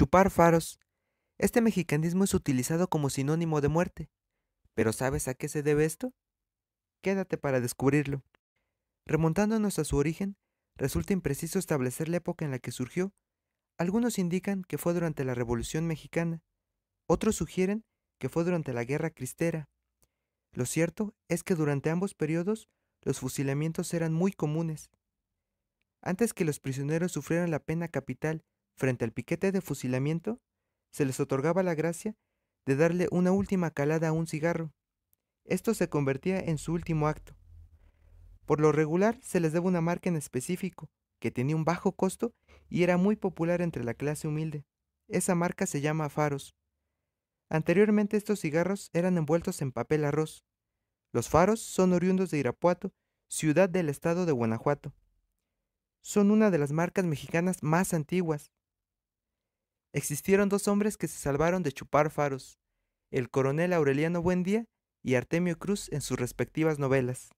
Chupar faros. Este mexicanismo es utilizado como sinónimo de muerte. ¿Pero sabes a qué se debe esto? Quédate para descubrirlo. Remontándonos a su origen, resulta impreciso establecer la época en la que surgió. Algunos indican que fue durante la Revolución Mexicana, otros sugieren que fue durante la Guerra Cristera. Lo cierto es que durante ambos periodos los fusilamientos eran muy comunes. Antes que los prisioneros sufrieran la pena capital frente al piquete de fusilamiento, se les otorgaba la gracia de darle una última calada a un cigarro. Esto se convertía en su último acto. Por lo regular se les debe una marca en específico, que tenía un bajo costo y era muy popular entre la clase humilde. Esa marca se llama faros. Anteriormente estos cigarros eran envueltos en papel arroz. Los faros son oriundos de Irapuato, ciudad del estado de Guanajuato. Son una de las marcas mexicanas más antiguas existieron dos hombres que se salvaron de chupar faros, el coronel Aureliano Buendía y Artemio Cruz en sus respectivas novelas.